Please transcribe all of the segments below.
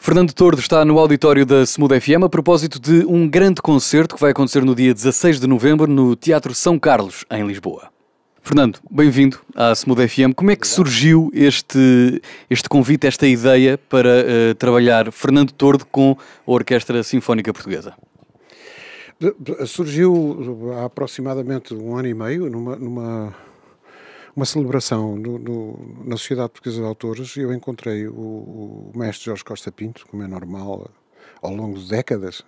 Fernando Tordo está no auditório da Semuda FM a propósito de um grande concerto que vai acontecer no dia 16 de novembro no Teatro São Carlos, em Lisboa. Fernando, bem-vindo à Semuda FM. Como é que surgiu este, este convite, esta ideia para uh, trabalhar Fernando Tordo com a Orquestra Sinfónica Portuguesa? Surgiu há aproximadamente um ano e meio, numa, numa uma celebração no, no, na Sociedade Portuguesa de Autores. Eu encontrei o, o, mestre Jorge Costa Pinto, como é normal, ao longo de décadas.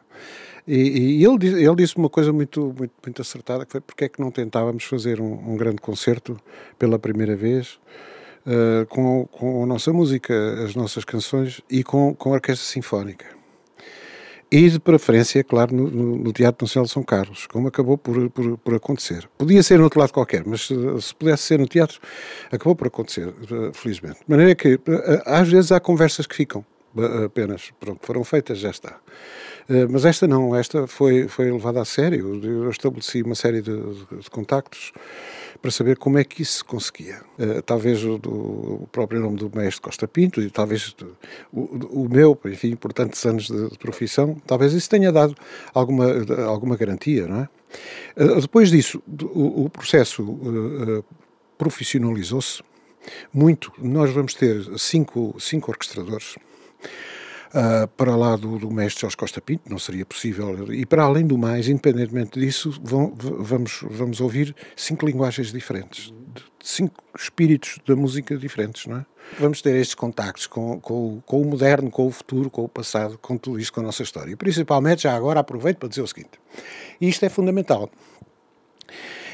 E, e ele, ele, disse uma coisa muito, muito, muito, acertada, que foi porque é que não tentávamos fazer um, um grande concerto pela primeira vez uh, com, com a nossa música, as nossas canções e com, com a orquestra sinfónica e de preferência, claro, no, no, Teatro Nacional de São Carlos, como acabou por, por, por acontecer. Podia ser no outro lado qualquer, mas eh, se, pudesse ser no teatro, acabou por acontecer, eh, felizmente. De maneira que, eh, às vezes, há conversas que ficam apenas, pronto, foram feitas, já está. Mas esta não, esta foi, foi levada a sério, eu estabeleci uma série de, de, de contactos, para saber como é que isso se conseguia. Uh, talvez o, do, o, próprio nome do mestre Costa Pinto, e talvez o, o meu, enfim, por tantos anos de, de, profissão, talvez isso tenha dado alguma, alguma garantia, não é? Uh, depois disso, o, o processo uh, profissionalizou-se muito. Nós vamos ter cinco, cinco orquestradores uh, para lá do, do mestre Jorge Costa Pinto, não seria possível. E para além do mais, independentemente disso, vão, vamos, vamos ouvir cinco linguagens diferentes, cinco espíritos da música diferentes, não é? Vamos ter estes contactos com, com, com o moderno, com o futuro, com o passado, com tudo isto, com a nossa história. E principalmente, já agora aproveito para dizer o seguinte, e isto é fundamental,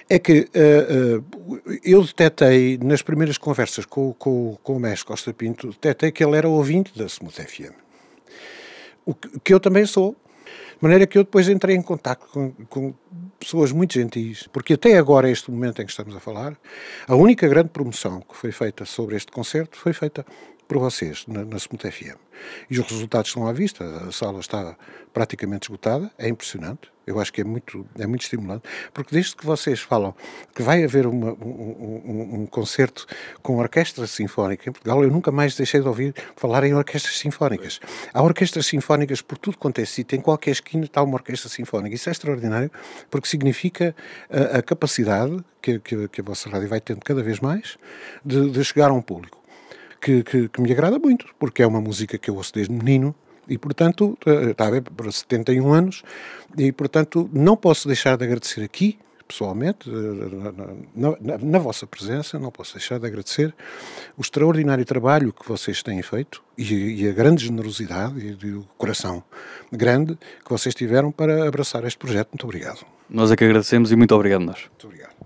é que uh, uh, eu detetei, nas primeiras conversas com, com, com o mestre Costa Pinto, detetei que ele era ouvinte da Smooth FM. O que eu também sou. De maneira que eu depois entrei em contato com, com, pessoas muito gentis, porque até agora, este momento em que estamos a falar, a única grande promoção que foi feita sobre este concerto foi feita por vocês na, na Smut FM. E os resultados estão à vista, a sala está praticamente esgotada, é impressionante, eu acho que é muito, é muito estimulante, porque desde que vocês falam que vai haver uma, um, um, um, concerto com orquestra sinfónica em Portugal, eu nunca mais deixei de ouvir falar em orquestras sinfónicas. Há orquestras sinfónicas por tudo quanto é sítio, em qualquer esquina está uma orquestra sinfónica. Isso é extraordinário, porque significa a, eh, a capacidade que, que, que, a vossa rádio vai tendo cada vez mais de, de chegar a um público que, que, que me agrada muito, porque é uma música que eu ouço desde menino, e portanto, eh, está a ver, para 71 anos, e portanto não posso deixar de agradecer aqui, pessoalmente, eh, na, na, na, vossa presença, não posso deixar de agradecer o extraordinário trabalho que vocês têm feito e, e a grande generosidade e, e, o coração grande que vocês tiveram para abraçar este projeto. Muito obrigado. Nós é que agradecemos e muito obrigado nós. Muito obrigado.